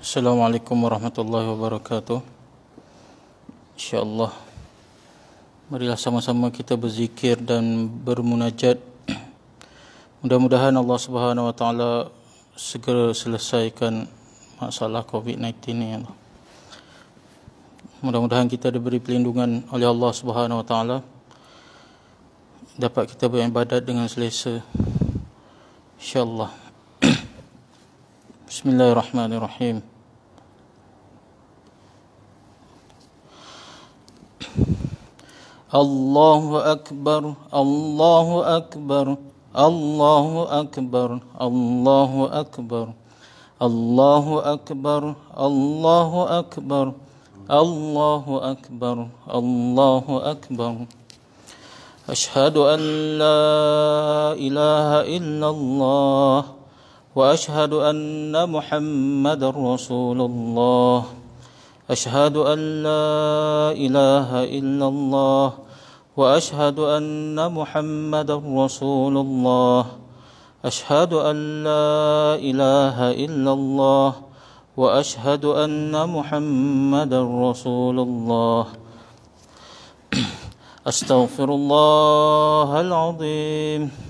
Assalamualaikum warahmatullahi wabarakatuh InsyaAllah Marilah sama-sama kita berzikir dan bermunajat Mudah-mudahan Allah subhanahu wa ta'ala Segera selesaikan masalah COVID-19 ini ya Mudah-mudahan kita diberi pelindungan oleh Allah subhanahu wa ta'ala Dapat kita beribadat dengan selesa InsyaAllah بسم الله الرحمن الرحيم الله أكبر الله أكبر الله أكبر الله أكبر الله أكبر الله أكبر الله أكبر الله أكبر أشهد أن لا إله إلا الله واشهد ان محمدا رسول الله اشهد ان لا اله الا الله واشهد ان محمدا رسول الله اشهد ان لا اله الا الله واشهد ان محمدا رسول الله استغفر الله العظيم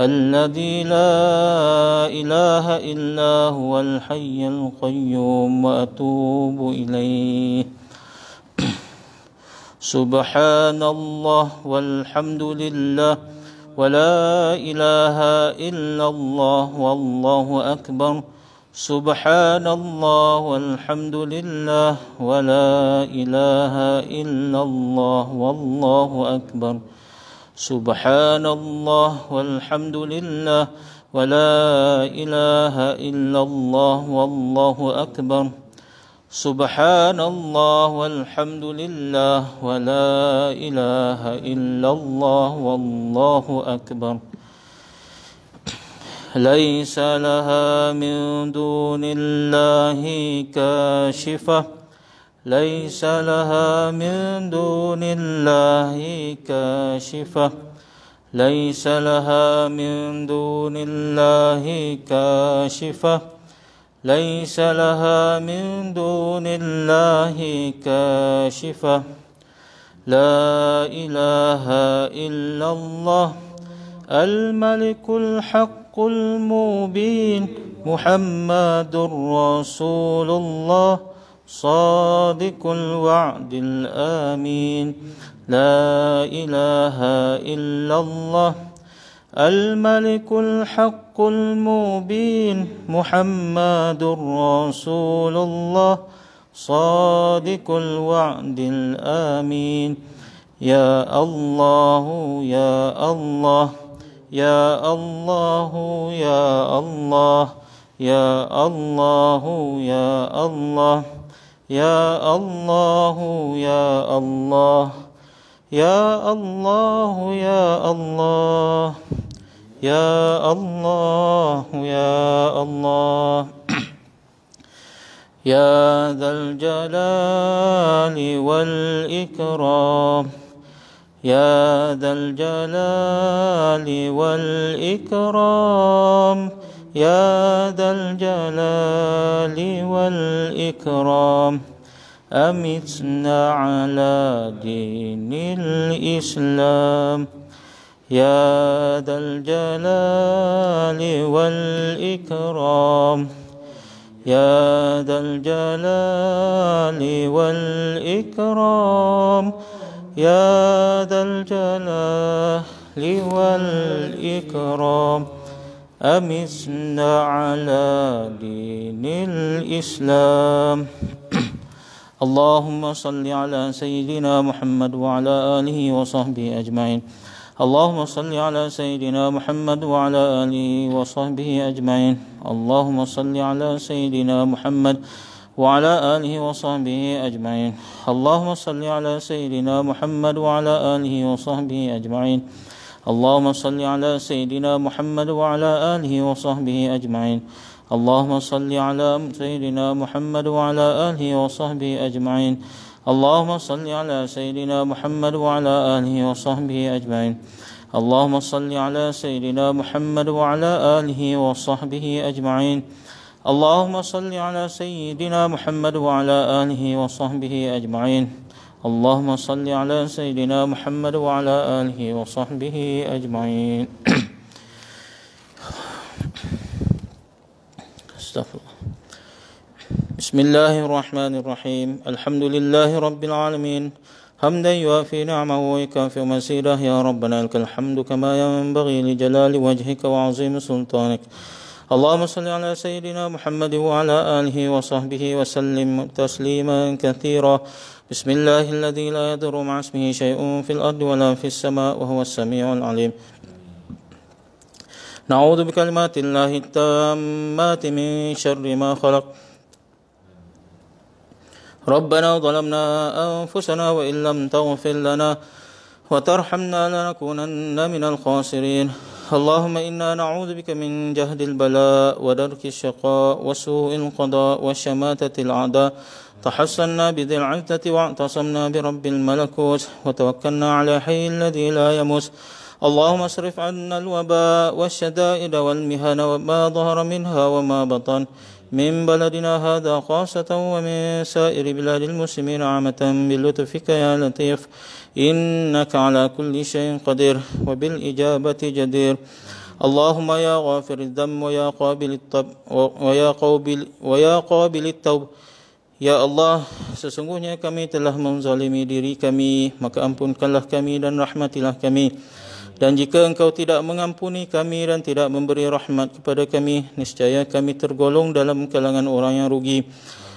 الذي لا إله إلا هو الحي القيوم وأتوب إليه سبحان الله والحمد لله ولا إله إلا الله والله أكبر سبحان الله والحمد لله ولا إله إلا الله والله أكبر سبحان الله والحمد لله ولا إله إلا الله والله أكبر سبحان الله والحمد لله ولا إله إلا الله والله أكبر ليس لها من دون الله كاشفه ليس لها من دون الله كاشفة ليس لها من دون الله كاشفة ليس لها من دون الله كاشفة لا إله إلا الله الملك الحق المبين محمد رسول الله صادق الوعد الامين لا اله الا الله الملك الحق المبين محمد رسول الله صادق الوعد الامين يا الله يا الله يا الله يا الله يا الله يا الله, يا الله يا الله يا الله يا الله يا الله يا الله يا الله يا ذا الجلال والإكرام يا ذا الجلال والإكرام يا ذا الجلال والإكرام أمتنا على دين الإسلام يا ذا الجلال والإكرام يا ذا الجلال والإكرام يا ذا الجلال والإكرام أمسنا على دين الإسلام اللهم صل على سيدنا محمد وعلى آله وصحبه أجمعين اللهم صل على سيدنا محمد وعلى آله وصحبه أجمعين اللهم صل على سيدنا محمد وعلى آله وصحبه أجمعين اللهم صل على سيدنا محمد وعلى آله وصحبه أجمعين اللهم صل على سيدنا محمد وعلى آله وصحبه أجمعين اللهم صل على سيدنا محمد وعلى آله وصحبه أجمعين اللهم صل على سيدنا محمد وعلى آله وصحبه أجمعين اللهم صل على سيدنا محمد وعلى آله وصحبه أجمعين اللهم صل على سيدنا محمد وعلى آله وصحبه أجمعين اللهم صل على سيدنا محمد وعلى آله وصحبه أجمعين استغفر بسم الله الرحمن الرحيم الحمد لله رب العالمين حمدا يوافي نعمه ويكافئ مسيره يا ربنا لك الحمد كما ينبغي لجلال وجهك وعظيم سلطانك اللهم صل على سيدنا محمد وعلى آله وصحبه وسلم تسليما كثيرا بسم الله الذي لا يضر مع اسمه شيء في الأرض ولا في السماء وهو السميع العليم نعوذ بكلمات الله التامات من شر ما خلق ربنا ظلمنا أنفسنا وإن لم تغفر لنا وترحمنا لنكونن من الخاسرين اللهم إنا نعوذ بك من جهد البلاء ودرك الشقاء وسوء القضاء وشماتة الْعَدَاءِ تحصنا بذي العزة واعتصمنا برب الملكوت وتوكلنا على حي الذي لا يموت اللهم اصرف عنا الوباء والشدائد والمهن وما ظهر منها وما بطن من بلدنا هذا خاصة ومن سائر بلاد المسلمين عامة بلطفك يا لطيف إنك على كل شيء قدير وبالإجابة جدير اللهم يا غافر الذنب ويا قابل الطب ويا قابل ويا قابل التوب Ya Allah, sesungguhnya kami telah menzalimi diri kami, maka ampunkanlah kami dan rahmatilah kami. Dan jika engkau tidak mengampuni kami dan tidak memberi rahmat kepada kami, niscaya kami tergolong dalam kalangan orang yang rugi.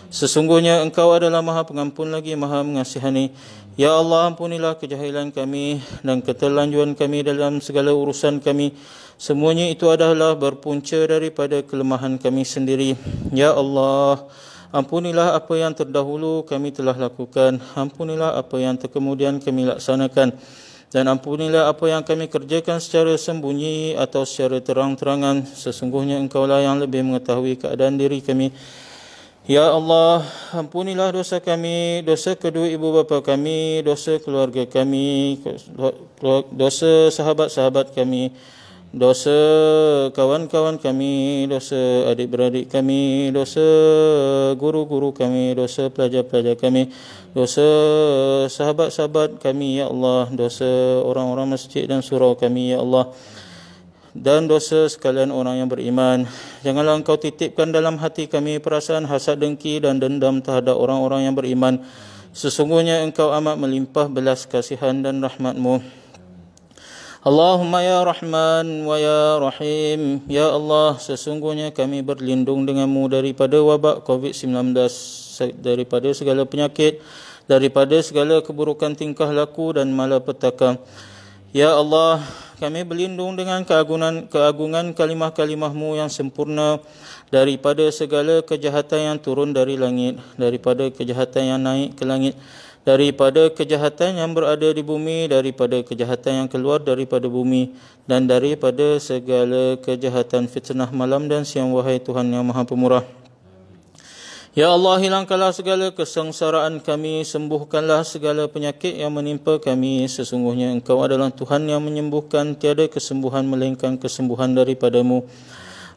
Sesungguhnya engkau adalah maha pengampun lagi maha mengasihani. Ya Allah, ampunilah kejahilan kami dan keterlanjuan kami dalam segala urusan kami. Semuanya itu adalah berpunca daripada kelemahan kami sendiri. Ya Allah, Allah, Ampunilah apa yang terdahulu kami telah lakukan, ampunilah apa yang terkemudian kami laksanakan, dan ampunilah apa yang kami kerjakan secara sembunyi atau secara terang-terangan. Sesungguhnya engkau lah yang lebih mengetahui keadaan diri kami. Ya Allah, ampunilah dosa kami, dosa kedua ibu bapa kami, dosa keluarga kami, dosa sahabat-sahabat kami dosa kawan-kawan kami, dosa adik-beradik kami, dosa guru-guru kami, dosa pelajar-pelajar kami, dosa sahabat-sahabat kami, Ya Allah, dosa orang-orang masjid dan surau kami, Ya Allah, dan dosa sekalian orang yang beriman. Janganlah engkau titipkan dalam hati kami perasaan hasad dengki dan dendam terhadap orang-orang yang beriman. Sesungguhnya engkau amat melimpah belas kasihan dan rahmatmu. Allahumma ya Rahman wa ya Rahim Ya Allah sesungguhnya kami berlindung denganmu daripada wabak COVID-19 Daripada segala penyakit Daripada segala keburukan tingkah laku dan malapetaka Ya Allah kami berlindung dengan keagungan, keagungan kalimah-kalimahmu yang sempurna Daripada segala kejahatan yang turun dari langit Daripada kejahatan yang naik ke langit daripada kejahatan yang berada di bumi, daripada kejahatan yang keluar daripada bumi, dan daripada segala kejahatan fitnah malam dan siang, wahai Tuhan yang maha pemurah. Ya Allah, hilangkanlah segala kesengsaraan kami, sembuhkanlah segala penyakit yang menimpa kami. Sesungguhnya Engkau adalah Tuhan yang menyembuhkan, tiada kesembuhan melainkan kesembuhan daripadamu.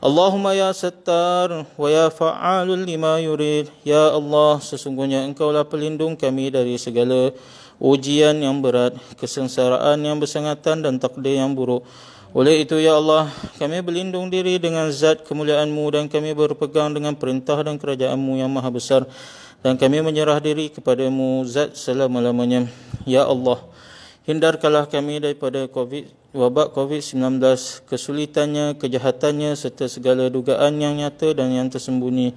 Allahumma ya Sattar wa ya Fa'alul lima yurid. Ya Allah, sesungguhnya Engkau lah pelindung kami dari segala ujian yang berat, kesengsaraan yang bersangatan dan takdir yang buruk. Oleh itu, Ya Allah, kami berlindung diri dengan zat kemuliaan-Mu dan kami berpegang dengan perintah dan kerajaan-Mu yang maha besar. Dan kami menyerah diri kepada-Mu, zat selama-lamanya. Ya Allah, Hindarkanlah kami daripada COVID, wabak COVID-19, kesulitannya, kejahatannya serta segala dugaan yang nyata dan yang tersembunyi.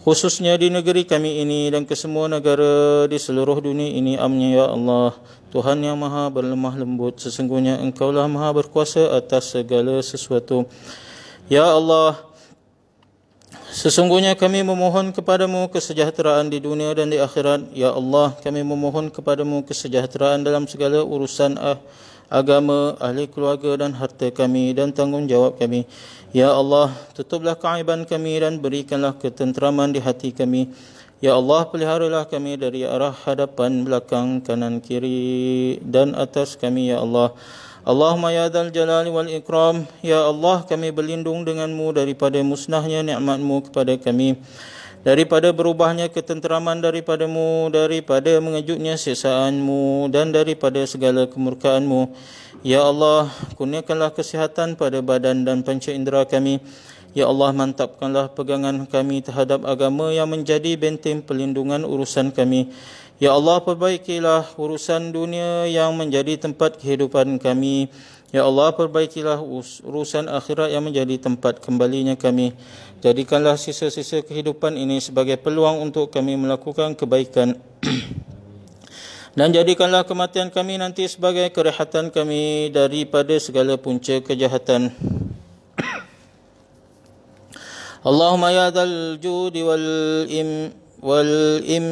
Khususnya di negeri kami ini dan kesemua negara di seluruh dunia ini. Amnya ya Allah, Tuhan yang maha berlemah lembut. Sesungguhnya engkaulah maha berkuasa atas segala sesuatu. Ya Allah, Sesungguhnya kami memohon kepadamu kesejahteraan di dunia dan di akhirat. Ya Allah, kami memohon kepadamu kesejahteraan dalam segala urusan ah, agama, ahli keluarga dan harta kami dan tanggungjawab kami. Ya Allah, tutuplah keaiban kami dan berikanlah ketenteraman di hati kami. Ya Allah, peliharalah kami dari arah hadapan, belakang, kanan, kiri dan atas kami, Ya Allah. Allahumma ya dal jalali wal ikram Ya Allah kami berlindung denganmu daripada musnahnya ni'matmu kepada kami Daripada berubahnya ketenteraman daripadamu Daripada mengejutnya sisaanmu Dan daripada segala kemurkaanmu Ya Allah kurniakanlah kesihatan pada badan dan panca indera kami Ya Allah mantapkanlah pegangan kami terhadap agama yang menjadi benteng pelindungan urusan kami. Ya Allah perbaikilah urusan dunia yang menjadi tempat kehidupan kami. Ya Allah perbaikilah urusan akhirat yang menjadi tempat kembalinya kami. Jadikanlah sisa-sisa kehidupan ini sebagai peluang untuk kami melakukan kebaikan. Dan jadikanlah kematian kami nanti sebagai kerehatan kami daripada segala punca kejahatan. اللهم يا ذا الجود والإم والإم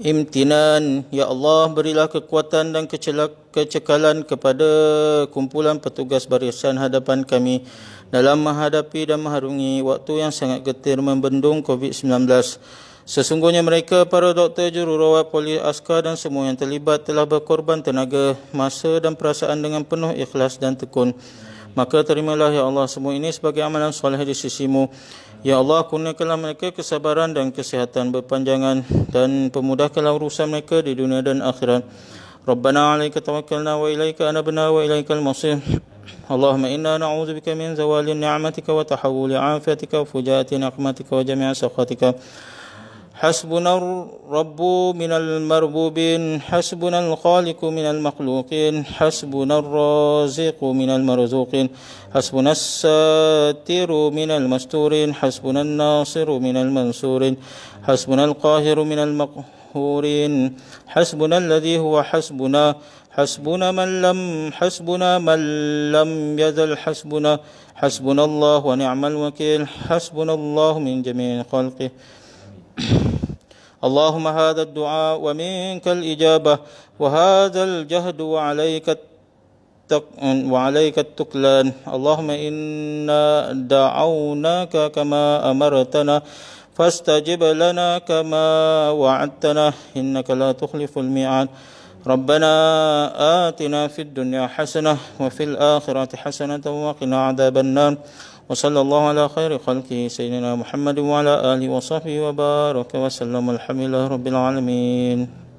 Imtinan Ya Allah berilah kekuatan dan kecekalan kepada kumpulan petugas barisan hadapan kami dalam menghadapi dan mengharungi waktu yang sangat getir membendung COVID-19. Sesungguhnya mereka para doktor jururawat polis askar dan semua yang terlibat telah berkorban tenaga, masa dan perasaan dengan penuh ikhlas dan tekun. Maka terimalah ya Allah semua ini sebagai amalan soleh di sisimu. Ya Allah kurniakanlah mereka kesabaran dan kesihatan berpanjangan dan pemudahkanlah urusan mereka di dunia dan akhirat. Rabbana alaika tawakkalna wa ilaika anabna wa ilaika al-masir. Allahumma inna na'udhu min zawali ni'matika wa tahawuli afiatika wa fujati ni'matika wa jami'a sakhatika. حسبنا الرب من المربوبين حسبنا الخالق من المخلوقين حسبنا الرازق من المرزوقين حسبنا الساتر من المستورين حسبنا الناصر من المنصورين حسبنا القاهر من المقهورين حسبنا الذي هو حسبنا حسبنا من لم حسبنا من لم يزل حسبنا حسبنا الله ونعم الوكيل حسبنا الله من جميع خلقه اللهم هذا الدعاء ومنك الإجابة وهذا الجهد وعليك وعليك التكلان اللهم إنا دعوناك كما أمرتنا فاستجب لنا كما وعدتنا إنك لا تخلف الميعاد ربنا آتنا في الدنيا حسنة وفي الآخرة حسنة وقنا عذاب النار وصلى الله على خير خلقه سيدنا محمد وعلى آله وصحبه وبارك وسلم الحمد لله رب العالمين